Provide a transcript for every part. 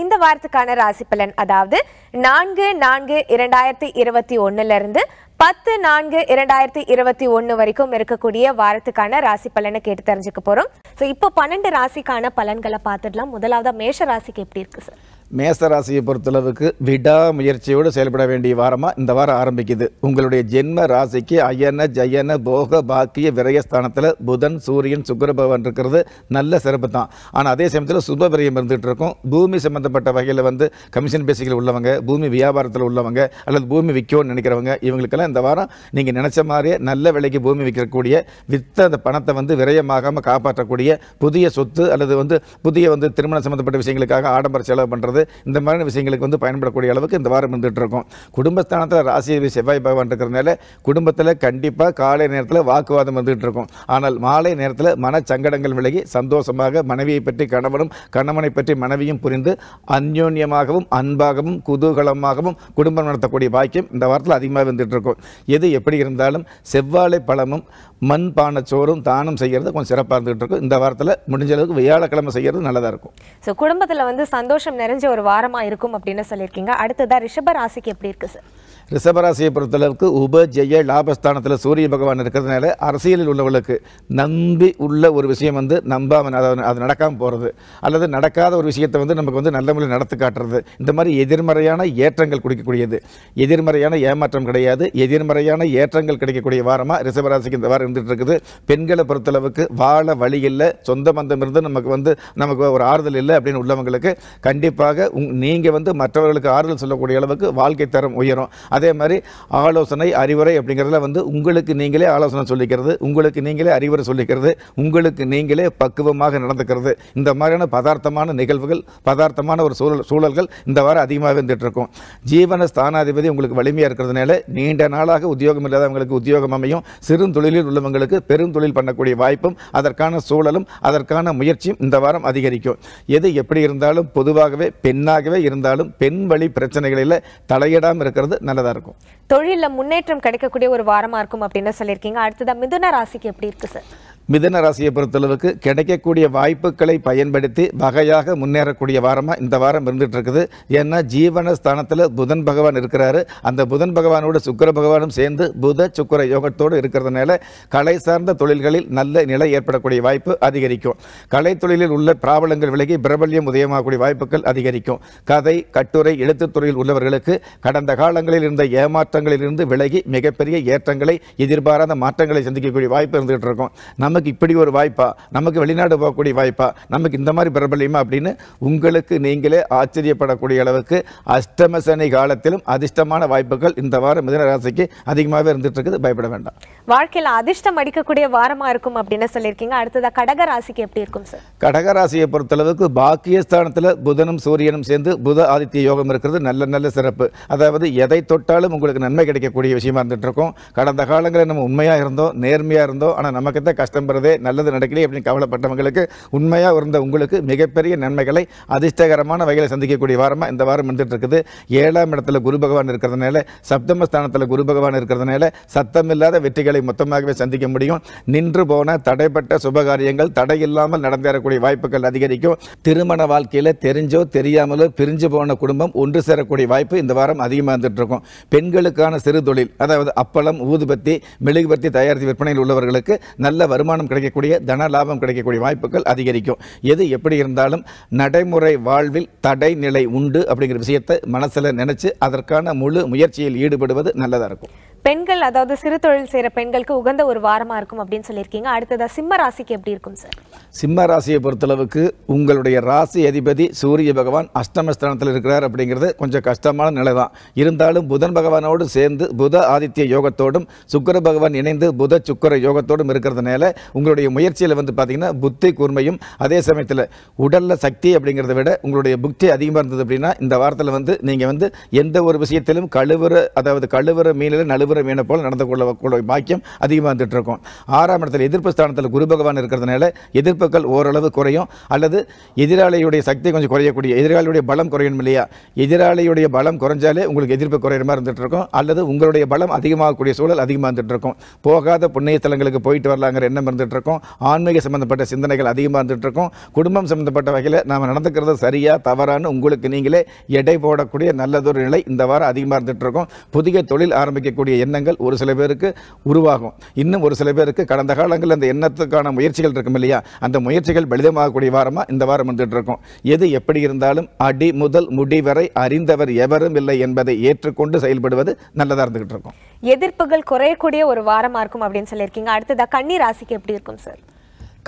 இந்த வாரத்துக்கான ராசி பலன் அதாவது நான்கு நான்கு இரண்டாயிரத்தி இருபத்தி ஒன்னுல இருந்து பத்து நான்கு இரண்டாயிரத்தி இருபத்தி ஒன்று வரைக்கும் இருக்கக்கூடிய வாரத்துக்கான ராசி பலனை கேட்டு தெரிஞ்சுக்க போகிறோம் ஸோ இப்போ பன்னெண்டு ராசிக்கான பலன்களை பார்த்துடலாம் முதலாவதாக மேஷ ராசிக்கு எப்படி இருக்குது சார் மேச ராசியை பொறுத்தளவுக்கு விடா முயற்சியோடு செயல்பட வேண்டிய வாரமாக இந்த வாரம் ஆரம்பிக்குது உங்களுடைய ஜென்ம ராசிக்கு அயன ஜயன போக பாக்கிய விரயஸ்தானத்தில் புதன் சூரியன் சுக்கரபவன் இருக்கிறது நல்ல சிறப்பு தான் ஆனால் அதே சமயத்தில் சுப விரயம் இருந்துகிட்டு இருக்கும் பூமி சம்மந்தப்பட்ட வகையில் வந்து கமிஷன் பேசிக்கில் உள்ளவங்க பூமி வியாபாரத்தில் உள்ளவங்க அல்லது பூமி விற்கணும்னு நினைக்கிறவங்க இவங்களுக்கெல்லாம் இந்த வாரம் நீங்கள் நினச்ச மாதிரியே நல்ல விலைக்கு பூமி விற்கக்கூடிய விற்ற அந்த பணத்தை வந்து விரயமாகாமல் காப்பாற்றக்கூடிய புதிய சொத்து அல்லது வந்து புதிய வந்து திருமணம் சம்மந்தப்பட்ட விஷயங்களுக்காக ஆடம்பர செலவு பண்ணுறது இந்த மாதிரி விஷயங்களுக்கு வந்து பயன்படக்கூடிய அளவுக்கு இந்த வாரம் இருந்துகிட்டு இருக்கும் குடும்பஸ்தானத்தில் ராசி செவ்வாய் பகவான் இருக்கிறதுனால குடும்பத்தில் கண்டிப்பாக காலை நேரத்தில் வாக்குவாதம் வந்துகிட்டு இருக்கும் ஆனால் மாலை நேரத்தில் மன சங்கடங்கள் விலகி சந்தோஷமாக மனைவியை பற்றி கணவனும் கணவனை பற்றி மனைவியும் புரிந்து அந்யோன்யமாகவும் அன்பாகவும் குதூகலமாகவும் குடும்பம் நடத்தக்கூடிய பாக்கியம் இந்த வாரத்தில் அதிகமாக வந்துட்டு இருக்கும் எது எப்படி இருந்தாலும் செவ்வாழை பழமும் மண் பானச்சோறும் தானம் செய்கிறது கொஞ்சம் சிறப்பாக இருந்துகிட்டு இருக்கும் இந்த வாரத்தில் முடிஞ்ச அளவுக்கு வியாழக்கிழமை செய்கிறது நல்லதாக இருக்கும் ஸோ குடும்பத்தில் வந்து சந்தோஷம் நிறைஞ்ச ஒரு வாரமாக இருக்கும் அப்படின்னு சொல்லியிருக்கீங்க அடுத்ததாக ரிஷப ராசிக்கு எப்படி இருக்குது சார் ரிஷபராசியை பொறுத்தளவுக்கு உபஜெய லாபஸ்தானத்தில் சூரிய பகவான் இருக்கிறதுனால அரசியலில் உள்ளவர்களுக்கு நம்பி உள்ள ஒரு விஷயம் வந்து நம்பாமல் அதை அது நடக்காமல் போகிறது அல்லது நடக்காத ஒரு விஷயத்தை வந்து நமக்கு வந்து நல்ல முறையில் நடத்து காட்டுறது இந்த மாதிரி எதிர்மறையான ஏற்றங்கள் குடிக்கக்கூடியது எதிர்மறையான ஏமாற்றம் கிடையாது எதிர்மறையான ஏற்றங்கள் கிடைக்கக்கூடிய வாரமாக ரிஷபராசிக்கு இந்த வாரம் இருந்துகிட்டு இருக்குது பெண்களை பொறுத்தளவுக்கு வாழ வழி இல்லை சொந்த பந்தம் இருந்து நமக்கு வந்து நமக்கு ஒரு ஆறுதல் இல்லை அப்படின்னு உள்ளவங்களுக்கு கண்டிப்பாக நீங்கள் வந்து மற்றவர்களுக்கு ஆறுதல் சொல்லக்கூடிய அளவுக்கு வாழ்க்கை தரம் உயரும் அதே மாதிரி ஆலோசனை அறிவுரை அப்படிங்கிறதுல வந்து உங்களுக்கு நீங்களே ஆலோசனை சொல்லிக்கிறது உங்களுக்கு நீங்களே அறிவுரை சொல்லிக்கிறது உங்களுக்கு நீங்களே பக்குவமாக நடந்துக்கிறது இந்த மாதிரியான பதார்த்தமான நிகழ்வுகள் பதார்த்தமான ஒரு சூழல் சூழல்கள் இந்த வாரம் அதிகமாக இருந்துகிட்டு இருக்கும் ஜீவன ஸ்தானாதிபதி உங்களுக்கு வலிமையாக இருக்கிறதுனால நீண்ட நாளாக உத்தியோகம் இல்லாதவங்களுக்கு உத்தியோகம் அமையும் சிறு தொழிலில் உள்ளவங்களுக்கு பெரும் தொழில் பண்ணக்கூடிய வாய்ப்பும் அதற்கான சூழலும் அதற்கான முயற்சியும் இந்த வாரம் அதிகரிக்கும் எது எப்படி இருந்தாலும் பொதுவாகவே பெண்ணாகவே இருந்தாலும் பெண் வழி பிரச்சனைகளில் தலையிடாமல் இருக்கிறது நல்லது இருக்கிறதா இருக்கும் தொழில முன்னேற்றம் கிடைக்கக்கூடிய ஒரு வாரமா இருக்கும் அப்படின்னு சொல்லியிருக்கீங்க அடுத்ததான் மிதுன ராசிக்கு எப்படி இருக்கு சார் மிதன ராசியை பொறுத்தளவுக்கு கிடைக்கக்கூடிய வாய்ப்புகளை பயன்படுத்தி வகையாக முன்னேறக்கூடிய வாரமாக இந்த வாரம் இருந்துகிட்டு இருக்குது ஏன்னா ஜீவன ஸ்தானத்தில் புதன் பகவான் இருக்கிறாரு அந்த புதன் பகவானோட சுக்கர பகவானும் சேர்ந்து புத சுக்கர யோகத்தோடு இருக்கிறதுனால கலை சார்ந்த தொழில்களில் நல்ல நிலை ஏற்படக்கூடிய வாய்ப்பு அதிகரிக்கும் கலை தொழிலில் உள்ள பிராபலங்கள் விலகி பிரபல்யம் உதயமாகக்கூடிய வாய்ப்புகள் அதிகரிக்கும் கதை கட்டுரை எழுத்துத் துறையில் உள்ளவர்களுக்கு கடந்த காலங்களில் இருந்த ஏமாற்றங்களிலிருந்து விலகி மிகப்பெரிய ஏற்றங்களை எதிர்பாராத மாற்றங்களை சந்திக்கக்கூடிய வாய்ப்பு இருந்துகிட்டு இருக்கும் நம் நமக்கு இப்படி ஒரு வாய்ப்பா நமக்கு வெளிநாடு போகக்கூடிய வாய்ப்பா நமக்கு இந்த மாதிரி பிரபலியமா அப்படின்னு உங்களுக்கு நீங்களே ஆச்சரியப்படக்கூடிய அளவுக்கு அஷ்டமசனை காலத்திலும் அதிர்ஷ்டமான வாய்ப்புகள் இந்த வாரம் மிதன ராசிக்கு அதிகமாகவே இருந்துட்டு இருக்குது பயப்பட வேண்டாம் வாழ்க்கையில் அதிர்ஷ்டம் அடிக்கக்கூடிய வாரமாக இருக்கும் அப்படின்னு சொல்லியிருக்கீங்க அடுத்ததாக கடக ராசிக்கு எப்படி இருக்கும் சார் கடக ராசியை பொறுத்தளவுக்கு பாக்கியஸ்தானத்தில் புதனும் சூரியனும் சேர்ந்து புத ஆதித்ய யோகம் இருக்கிறது நல்ல நல்ல சிறப்பு அதாவது எதை தொட்டாலும் உங்களுக்கு நன்மை கிடைக்கக்கூடிய விஷயமா இருந்துட்டு இருக்கும் கடந்த காலங்களில் நம்ம உண்மையாக இருந்தோம் நேர்மையாக இருந்தோம் ஆனால் நமக்கு தான் கஷ்டம் கிளம்புறதே நல்லது நடக்கலையே அப்படின்னு கவலைப்பட்டவங்களுக்கு உண்மையாக இருந்த உங்களுக்கு மிகப்பெரிய நன்மைகளை அதிர்ஷ்டகரமான வகையில் சந்திக்கக்கூடிய வாரமாக இந்த வாரம் வந்துட்டு இருக்குது ஏழாம் இடத்துல குரு பகவான் இருக்கிறதுனால சப்தமஸ்தானத்தில் குரு பகவான் இருக்கிறதுனால சத்தமில்லாத வெற்றிகளை மொத்தமாகவே சந்திக்க முடியும் நின்று போன தடைப்பட்ட சுபகாரியங்கள் தடை இல்லாமல் நடந்தேறக்கூடிய வாய்ப்புகள் அதிகரிக்கும் திருமண வாழ்க்கையில் தெரிஞ்சோ தெரியாமலோ பிரிஞ்சு போன குடும்பம் ஒன்று சேரக்கூடிய வாய்ப்பு இந்த வாரம் அதிகமாக இருந்துட்டு இருக்கும் பெண்களுக்கான சிறு தொழில் அதாவது அப்பளம் ஊதுபத்தி மெழுகுபத்தி தயாரித்து விற்பனையில் உள்ளவர்களுக்கு நல்ல வருமானம் வருமானம் கிடைக்கக்கூடிய தன லாபம் கிடைக்கக்கூடிய வாய்ப்புகள் அதிகரிக்கும் எது எப்படி இருந்தாலும் நடைமுறை வாழ்வில் தடை நிலை உண்டு அப்படிங்கிற விஷயத்தை மனசில் நினைச்சு அதற்கான முழு முயற்சியில் ஈடுபடுவது நல்லதாக இருக்கும் பெண்கள் அதாவது சிறு தொழில் செய்கிற பெண்களுக்கு உகந்த ஒரு வாரமாக இருக்கும் அப்படின்னு சொல்லியிருக்கீங்க அடுத்ததாக சிம்ம ராசிக்கு எப்படி இருக்கும் சார் சிம்ம ராசியை பொறுத்தளவுக்கு உங்களுடைய ராசி அதிபதி சூரிய பகவான் அஷ்டமஸ்தானத்தில் இருக்கிறார் அப்படிங்கிறது கொஞ்சம் கஷ்டமான நிலை தான் இருந்தாலும் புதன் பகவானோடு சேர்ந்து புத ஆதித்ய யோகத்தோடும் சுக்கர பகவான் இணைந்து புத சுக்கர யோகத்தோடும் இருக்கிறதுனால உங்களுடைய முயற்சியில் வந்து பார்த்தீங்கன்னா புத்தி கூர்மையும் அதே சமயத்தில் உடலில் சக்தி அப்படிங்கிறத விட உங்களுடைய புக்தி அதிகமாக இருந்தது அப்படின்னா இந்த வாரத்தில் வந்து நீங்கள் வந்து எந்த ஒரு விஷயத்திலும் கழுவுற அதாவது கழுவுற மீனில் நழுவு கோபுரம் என்ன போல் நடந்து கொள்ள பாக்கியம் அதிகமாக வந்துட்டு இருக்கும் ஆறாம் இடத்தில் எதிர்ப்பு ஸ்தானத்தில் குரு பகவான் இருக்கிறதுனால எதிர்ப்புகள் ஓரளவு குறையும் அல்லது எதிராளியுடைய சக்தி கொஞ்சம் குறையக்கூடிய எதிராளியுடைய பலம் குறையணும் இல்லையா எதிராளியுடைய பலம் குறைஞ்சாலே உங்களுக்கு எதிர்ப்பு குறையிற மாதிரி இருந்துட்டு இருக்கும் அல்லது உங்களுடைய பலம் அதிகமாகக்கூடிய சூழல் அதிகமாக இருந்துட்டு இருக்கும் போகாத புண்ணிய தலங்களுக்கு போயிட்டு வரலாங்கிற எண்ணம் இருந்துட்டு இருக்கும் ஆன்மீக சம்மந்தப்பட்ட சிந்தனைகள் அதிகமாக இருந்துட்டு இருக்கும் குடும்பம் சம்மந்தப்பட்ட வகையில் நாம் நடந்துக்கிறது சரியாக தவறான்னு உங்களுக்கு நீங்களே எடை போடக்கூடிய நல்லதொரு நிலை இந்த வாரம் அதிகமாக இருந்துட்டு இருக்கும் புதிய தொழில் ஆரம்பிக்கக்கூடிய எண்ணங்கள் ஒரு சில பேருக்கு உருவாகும் இன்னும் ஒரு சில பேருக்கு கடந்த காலங்களில் அந்த எண்ணத்துக்கான முயற்சிகள் இருக்கும் இல்லையா அந்த முயற்சிகள் பலிதமாகக்கூடிய வாரமாக இந்த வாரம் வந்துட்டு இருக்கும் எது எப்படி இருந்தாலும் அடி முதல் முடி வரை அறிந்தவர் எவரும் இல்லை என்பதை ஏற்றுக்கொண்டு செயல்படுவது நல்லதாக இருந்துகிட்டு இருக்கும் எதிர்ப்புகள் குறையக்கூடிய ஒரு வாரமாக இருக்கும் அப்படின்னு சொல்லியிருக்கீங்க அடுத்ததாக கன்னி ராசிக்கு எப்படி இருக்கும் சார்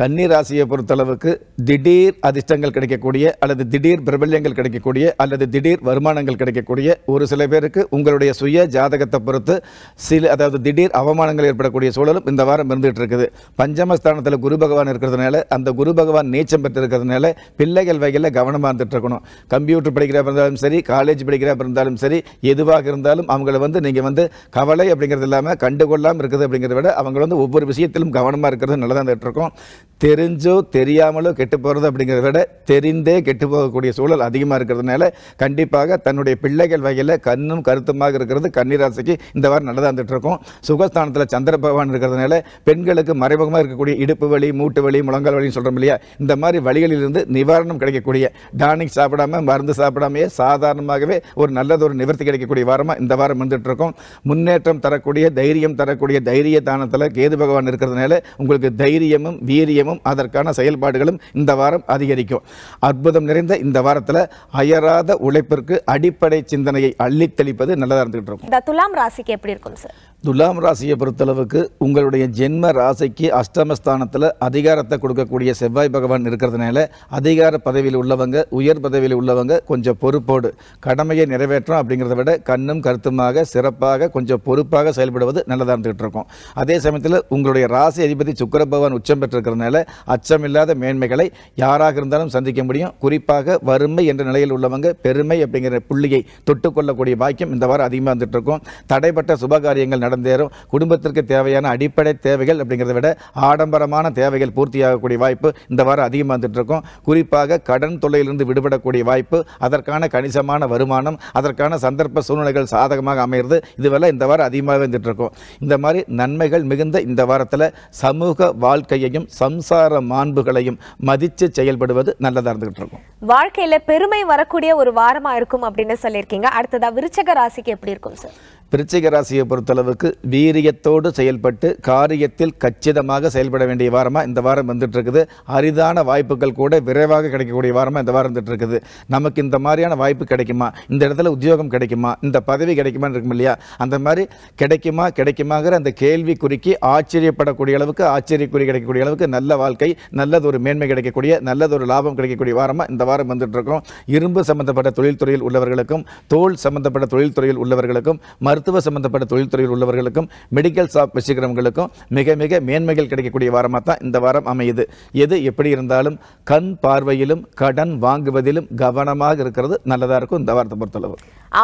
கன்னி ராசியை பொறுத்தளவுக்கு திடீர் அதிர்ஷ்டங்கள் கிடைக்கக்கூடிய அல்லது திடீர் பிரபல்யங்கள் கிடைக்கக்கூடிய அல்லது திடீர் வருமானங்கள் கிடைக்கக்கூடிய ஒரு சில பேருக்கு உங்களுடைய சுய ஜாதகத்தை பொறுத்து சில அதாவது திடீர் அவமானங்கள் ஏற்படக்கூடிய சூழலும் இந்த வாரம் இருந்துகிட்டு இருக்குது பஞ்சமஸ்தானத்தில் குரு பகவான் இருக்கிறதுனால அந்த குரு பகவான் நீச்சம் பெற்றிருக்கிறதுனால பிள்ளைகள் வகையில் கவனமாக இருந்துட்டு இருக்கணும் கம்ப்யூட்டர் படிக்கிறப்ப இருந்தாலும் சரி காலேஜ் படிக்கிறப்ப இருந்தாலும் சரி எதுவாக இருந்தாலும் அவங்கள வந்து நீங்கள் வந்து கவலை அப்படிங்கிறது இல்லாமல் கண்டுகொள்ளாமல் இருக்குது அப்படிங்கிறத விட அவங்க வந்து ஒவ்வொரு விஷயத்திலும் கவனமாக இருக்கிறது நல்லதாக இருந்துகிட்டு இருக்கும் தெரிஞ்சோ தெரியாமலோ கெட்டு போகிறது அப்படிங்கிறத விட தெரிந்தே கெட்டு போகக்கூடிய சூழல் அதிகமாக இருக்கிறதுனால கண்டிப்பாக தன்னுடைய பிள்ளைகள் வகையில் கண்ணும் கருத்துமாக இருக்கிறது கன்னிராசிக்கு இந்த வாரம் இருக்கும் சுகஸ்தானத்தில் சந்திர பகவான் இருக்கிறதுனால பெண்களுக்கு மறைமுகமாக இருக்கக்கூடிய இடுப்பு வலி மூட்டு வலி முழங்கால் வலின்னு சொல்கிறோம் இல்லையா இந்த மாதிரி வழிகளிலிருந்து நிவாரணம் கிடைக்கக்கூடிய டானிக் சாப்பிடாம மருந்து சாப்பிடாமையே சாதாரணமாகவே ஒரு நல்லது ஒரு நிவர்த்தி கிடைக்கக்கூடிய வாரமாக இந்த வாரம் இருக்கும் முன்னேற்றம் தரக்கூடிய தைரியம் தரக்கூடிய தைரிய தானத்தில் கேது பகவான் இருக்கிறதுனால உங்களுக்கு தைரியமும் வீரியம் நிச்சயமும் அதற்கான செயல்பாடுகளும் இந்த வாரம் அதிகரிக்கும் அற்புதம் நிறைந்த இந்த வாரத்தில் அயராத உழைப்பிற்கு அடிப்படை சிந்தனையை அள்ளி தெளிப்பது நல்லதாக இருந்துகிட்டு இருக்கும் துலாம் ராசிக்கு எப்படி இருக்கும் சார் துலாம் ராசியை பொறுத்தளவுக்கு உங்களுடைய ஜென்ம ராசிக்கு அஷ்டமஸ்தானத்தில் அதிகாரத்தை கொடுக்கக்கூடிய செவ்வாய் பகவான் இருக்கிறதுனால அதிகார பதவியில் உள்ளவங்க உயர் பதவியில் உள்ளவங்க கொஞ்சம் பொறுப்போடு கடமையை நிறைவேற்றும் அப்படிங்கிறத விட கண்ணும் கருத்துமாக சிறப்பாக கொஞ்சம் பொறுப்பாக செயல்படுவது நல்லதாக இருந்துகிட்டு இருக்கும் அதே சமயத்தில் உங்களுடைய ராசி அதிபதி சுக்கர பகவான் உச்சம் பெற்றிருக்கிறதுனால சில அச்சமில்லாத மேன்மைகளை யாராக இருந்தாலும் சந்திக்க முடியும் குறிப்பாக வறுமை என்ற நிலையில் உள்ளவங்க பெருமை அப்படிங்கிற புள்ளியை தொட்டுக்கொள்ளக்கூடிய பாக்கியம் இந்த வாரம் அதிகமாக வந்துட்டு இருக்கும் தடைப்பட்ட சுபகாரியங்கள் நடந்தேறும் குடும்பத்திற்கு தேவையான அடிப்படை தேவைகள் அப்படிங்கிறத விட ஆடம்பரமான தேவைகள் பூர்த்தியாகக்கூடிய வாய்ப்பு இந்த வாரம் அதிகமாக வந்துட்டு இருக்கும் குறிப்பாக கடன் தொல்லையிலிருந்து விடுபடக்கூடிய வாய்ப்பு அதற்கான கணிசமான வருமானம் அதற்கான சந்தர்ப்ப சூழ்நிலைகள் சாதகமாக அமைகிறது இதுவெல்லாம் இந்த வாரம் அதிகமாகவே வந்துட்டு இருக்கும் இந்த மாதிரி நன்மைகள் மிகுந்த இந்த வாரத்தில் சமூக வாழ்க்கையையும் சம்சார மாண்புகளையும் மதித்து செயல்படுவது நல்லதாக இருந்துகிட்டு இருக்கும் வாழ்க்கையில் பெருமை வரக்கூடிய ஒரு வாரமாக இருக்கும் அப்படின்னு சொல்லியிருக்கீங்க அடுத்ததாக விருச்சக ராசிக்கு எப்படி இருக்கும் சார் விருச்சிக ராசியை பொறுத்தளவுக்கு வீரியத்தோடு செயல்பட்டு காரியத்தில் கச்சிதமாக செயல்பட வேண்டிய வாரமாக இந்த வாரம் வந்துட்டு இருக்குது அரிதான வாய்ப்புகள் கூட விரைவாக கிடைக்கக்கூடிய வாரமாக இந்த வாரம் வந்துட்டு இருக்குது நமக்கு இந்த மாதிரியான வாய்ப்பு கிடைக்குமா இந்த இடத்துல உத்தியோகம் கிடைக்குமா இந்த பதவி கிடைக்குமான்னு இருக்கும் இல்லையா அந்த மாதிரி கிடைக்குமா கிடைக்குமாங்கிற அந்த கேள்வி குறிக்கி ஆச்சரியப்படக்கூடிய அளவுக்கு ஆச்சரியக்குறி கிடைக்கக்கூடிய அளவுக்கு நல்ல வாழ்க்கை நல்லது ஒரு மேன்மை கிடைக்கக்கூடிய நல்லது ஒரு லாபம் கிடைக்கக்கூடிய வாரமாக இந்த வாரம் வந்துட்டு இருக்கோம் இரும்பு சம்பந்தப்பட்ட தொழில்துறையில் உள்ளவர்களுக்கும் தோல் சம்பந்தப்பட்ட தொழில்துறையில் உள்ளவர்களுக்கும் மருத்துவ சம்பந்தப்பட்ட தொழில்துறையில் உள்ளவர்களுக்கும் மெடிக்கல் ஷாப் வச்சுக்கிறவங்களுக்கும் மிக மிக மேன்மைகள் கிடைக்கக்கூடிய வாரமாக தான் இந்த வாரம் அமையுது எது எப்படி இருந்தாலும் கண் பார்வையிலும் கடன் வாங்குவதிலும் கவனமாக இருக்கிறது நல்லதாக இருக்கும் இந்த வாரத்தை பொறுத்தளவு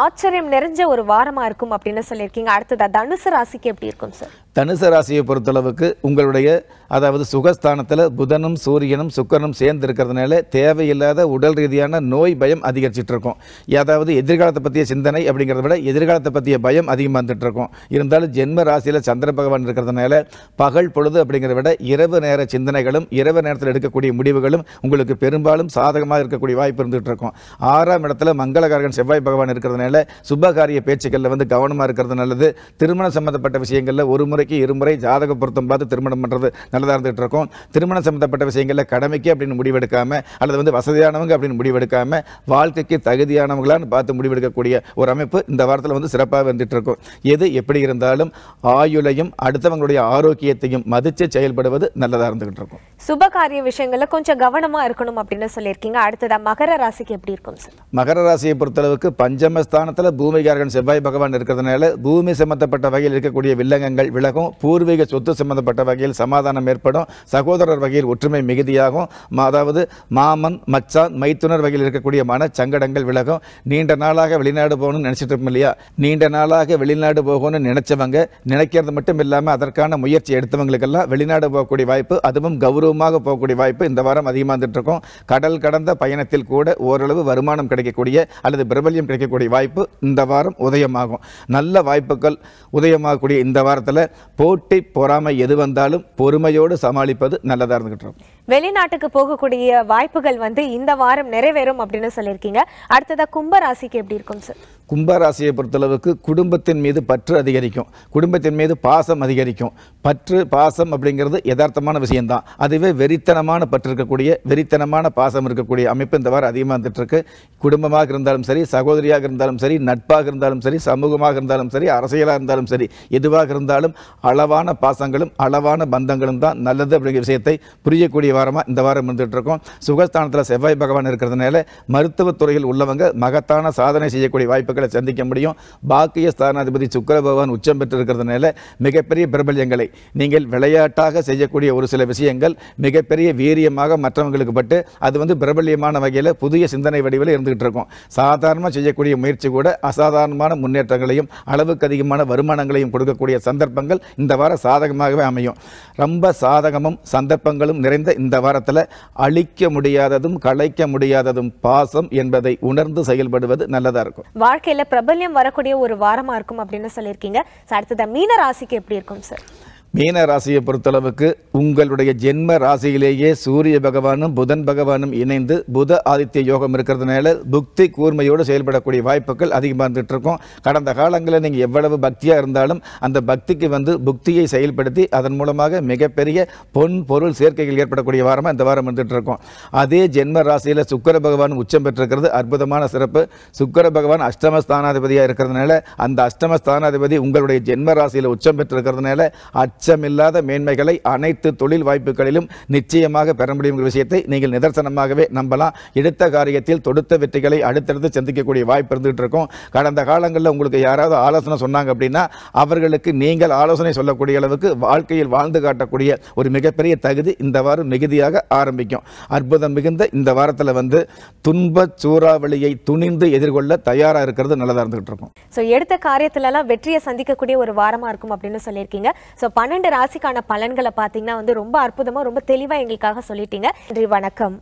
ஆச்சரியம் நிறைஞ்ச ஒரு வாரமாக இருக்கும் அப்படின்னு சொல்லியிருக்கீங்க அடுத்ததா தனுசு ராசிக்கு எப்படி இருக்கும் சார் தனுசு ராசியை பொறுத்தளவுக்கு உங்களுடைய அதாவது சுகஸ்தானத்தில் புதனும் சூரியனும் சுக்கரனும் சேர்ந்து இருக்கிறதுனால தேவையில்லாத உடல் ரீதியான நோய் பயம் அதிகரிச்சுட்டு இருக்கும் அதாவது எதிர்காலத்தை பற்றிய சிந்தனை அப்படிங்கிறத விட எதிர்காலத்தை பற்றிய பயம் அதிகமாக வந்துட்டு இருக்கும் இருந்தாலும் ஜென்ம ராசியில் சந்திர பகவான் இருக்கிறதுனால பகல் பொழுது அப்படிங்கிறத விட இரவு நேர சிந்தனைகளும் இரவு நேரத்தில் எடுக்கக்கூடிய முடிவுகளும் உங்களுக்கு பெரும்பாலும் சாதகமாக இருக்கக்கூடிய வாய்ப்பு இருந்துகிட்டு இருக்கும் ஆறாம் இடத்துல மங்களகாரகன் செவ்வாய் பகவான் இருக்கிறது இருக்கிறதுனால சுபகாரிய பேச்சுக்களில் வந்து கவனமாக இருக்கிறது நல்லது திருமணம் சம்மந்தப்பட்ட விஷயங்களில் ஒரு முறைக்கு இருமுறை ஜாதக பொருத்தம் பார்த்து திருமணம் பண்ணுறது நல்லதாக இருந்துகிட்டு இருக்கும் திருமணம் சம்மந்தப்பட்ட விஷயங்களில் கடமைக்கு அப்படின்னு முடிவெடுக்காமல் அல்லது வந்து வசதியானவங்க அப்படின்னு முடிவெடுக்காமல் வாழ்க்கைக்கு தகுதியானவங்களான்னு பார்த்து முடிவெடுக்கக்கூடிய ஒரு அமைப்பு இந்த வாரத்தில் வந்து சிறப்பாக இருந்துகிட்டு இருக்கும் எது எப்படி இருந்தாலும் ஆயுளையும் அடுத்தவங்களுடைய ஆரோக்கியத்தையும் மதித்து செயல்படுவது நல்லதாக இருந்துகிட்டு இருக்கும் சுபகாரிய விஷயங்களில் கொஞ்சம் கவனமாக இருக்கணும் அப்படின்னு சொல்லியிருக்கீங்க அடுத்ததாக மகர ராசிக்கு எப்படி இருக்கும் மகர ராசியை பொறுத்தளவுக்கு பஞ்சமஸ்தானத்தில் ஸ்தானத்தில் பூமிகாரகன் செவ்வாய் பகவான் இருக்கிறதுனால பூமி சம்பந்தப்பட்ட வகையில் இருக்கக்கூடிய வில்லங்கங்கள் விலகும் பூர்வீக சொத்து சம்பந்தப்பட்ட வகையில் சமாதானம் ஏற்படும் சகோதரர் வகையில் ஒற்றுமை மிகுதியாகும் அதாவது மாமன் மச்சான் மைத்துனர் வகையில் இருக்கக்கூடிய மன சங்கடங்கள் விலகும் நீண்ட நாளாக வெளிநாடு போகணும்னு நினச்சிட்டு இருக்கோம் இல்லையா நீண்ட நாளாக வெளிநாடு போகணும்னு நினச்சவங்க நினைக்கிறது மட்டும் இல்லாமல் அதற்கான முயற்சி எடுத்தவங்களுக்கெல்லாம் வெளிநாடு போகக்கூடிய வாய்ப்பு அதுவும் கௌரவ லாபகமாக போகக்கூடிய வாய்ப்பு இந்த வாரம் அதிகமாக இருந்துகிட்ருக்கும் கடல் கடந்த பயணத்தில் கூட ஓரளவு வருமானம் கிடைக்கக்கூடிய அல்லது பிரபல்யம் கிடைக்கக்கூடிய வாய்ப்பு இந்த வாரம் உதயமாகும் நல்ல வாய்ப்புகள் உதயமாகக்கூடிய இந்த வாரத்தில் போட்டி பொறாமை எது வந்தாலும் பொறுமையோடு சமாளிப்பது நல்லதாக இருந்துகிட்டு இருக்கும் வெளிநாட்டுக்கு போகக்கூடிய வாய்ப்புகள் வந்து இந்த வாரம் நிறைவேறும் அப்படின்னு சொல்லியிருக்கீங்க அடுத்ததாக கும்பராசிக்கு எப்படி இருக்கும் சார் கும்பராசியை பொறுத்தளவுக்கு குடும்பத்தின் மீது பற்று அதிகரிக்கும் குடும்பத்தின் மீது பாசம் அதிகரிக்கும் பற்று பாசம் அப்படிங்கிறது யதார்த்தமான விஷயம்தான் அதுவே வெறித்தனமான பற்று இருக்கக்கூடிய வெறித்தனமான பாசம் இருக்கக்கூடிய அமைப்பு இந்த வாரம் அதிகமாக வந்துட்டுருக்கு குடும்பமாக இருந்தாலும் சரி சகோதரியாக இருந்தாலும் சரி நட்பாக இருந்தாலும் சரி சமூகமாக இருந்தாலும் சரி அரசியலாக இருந்தாலும் சரி எதுவாக இருந்தாலும் அளவான பாசங்களும் அளவான பந்தங்களும் தான் நல்லது அப்படிங்கிற விஷயத்தை புரியக்கூடிய வாரமாக இந்த வாரம் இருந்துகிட்ருக்கோம் சுகஸ்தானத்தில் செவ்வாய் பகவான் இருக்கிறதுனால மருத்துவத்துறையில் உள்ளவங்க மகத்தான சாதனை செய்யக்கூடிய வாய்ப்பு வாய்ப்புகளை சந்திக்க முடியும் பாக்கிய ஸ்தானாதிபதி சுக்கர பகவான் உச்சம் பெற்றிருக்கிறதுனால மிகப்பெரிய பிரபல்யங்களை நீங்கள் விளையாட்டாக செய்யக்கூடிய ஒரு சில விஷயங்கள் மிகப்பெரிய வீரியமாக மற்றவங்களுக்கு பட்டு அது வந்து பிரபல்யமான வகையில் புதிய சிந்தனை வடிவில் இருந்துகிட்டு இருக்கும் சாதாரணமாக செய்யக்கூடிய முயற்சி கூட அசாதாரணமான முன்னேற்றங்களையும் அளவுக்கு அதிகமான வருமானங்களையும் கொடுக்கக்கூடிய சந்தர்ப்பங்கள் இந்த வாரம் சாதகமாகவே அமையும் ரொம்ப சாதகமும் சந்தர்ப்பங்களும் நிறைந்த இந்த வாரத்தில் அழிக்க முடியாததும் கலைக்க முடியாததும் பாசம் என்பதை உணர்ந்து செயல்படுவது நல்லதாக இருக்கும் வாழ்க்கையில் பிரபல்யம் வரக்கூடிய ஒரு வாரமாக இருக்கும் அப்படின்னு சொல்லியிருக்கீங்க ஸோ அடுத்தது மீன ராசிக்கு எப்படி இருக்கும் சார் மீன ராசியை பொறுத்தளவுக்கு உங்களுடைய ஜென்ம ராசியிலேயே சூரிய பகவானும் புதன் பகவானும் இணைந்து புத ஆதித்ய யோகம் இருக்கிறதுனால புக்தி கூர்மையோடு செயல்படக்கூடிய வாய்ப்புகள் அதிகமாக இருந்துகிட்டு இருக்கும் கடந்த காலங்களில் நீங்கள் எவ்வளவு பக்தியாக இருந்தாலும் அந்த பக்திக்கு வந்து புக்தியை செயல்படுத்தி அதன் மூலமாக மிகப்பெரிய பொன் பொருள் சேர்க்கைகள் ஏற்படக்கூடிய வாரமாக இந்த வாரம் இருந்துகிட்டு இருக்கும் அதே ஜென்ம ராசியில் சுக்கர பகவான் உச்சம் பெற்றிருக்கிறது அற்புதமான சிறப்பு சுக்கர பகவான் அஷ்டமஸ்தானாதிபதியாக இருக்கிறதுனால அந்த அஷ்டமஸ்தானாதிபதி உங்களுடைய ஜென்ம ராசியில் உச்சம் பெற்றிருக்கிறதுனால அச்சமில்லாத மேன்மைகளை அனைத்து தொழில் வாய்ப்புகளிலும் நிச்சயமாக பெற முடியும் விஷயத்தை நீங்கள் நிதர்சனமாகவே நம்பலாம் எடுத்த காரியத்தில் தொடுத்த வெற்றிகளை அடுத்தடுத்து சந்திக்கக்கூடிய வாய்ப்பு இருந்துகிட்டு இருக்கும் கடந்த காலங்களில் உங்களுக்கு யாராவது ஆலோசனை சொன்னாங்க அப்படின்னா அவர்களுக்கு நீங்கள் ஆலோசனை சொல்லக்கூடிய அளவுக்கு வாழ்க்கையில் வாழ்ந்து காட்டக்கூடிய ஒரு மிகப்பெரிய தகுதி இந்த வாரம் மிகுதியாக ஆரம்பிக்கும் அற்புதம் மிகுந்த இந்த வாரத்தில் வந்து துன்ப சூறாவளியை துணிந்து எதிர்கொள்ள தயாராக இருக்கிறது நல்லதாக இருந்துகிட்டு இருக்கும் ஸோ எடுத்த காரியத்திலலாம் வெற்றியை சந்திக்கக்கூடிய ஒரு வாரமாக இருக்கும் அப்படின்னு சொல்லியிருக்கீங்க ஸோ பண பன்னெண்டு ராசிக்கான பலன்களை பார்த்தீங்கன்னா வந்து ரொம்ப அற்புதமாக ரொம்ப தெளிவாக எங்களுக்காக சொல்லிட்டீங்க நன்றி வணக்கம்